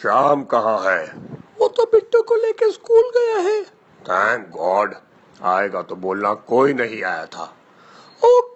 श्याम कहाँ है वो तो बिट्टू को लेके स्कूल गया है थैंक गॉड आएगा तो बोलना कोई नहीं आया था ओ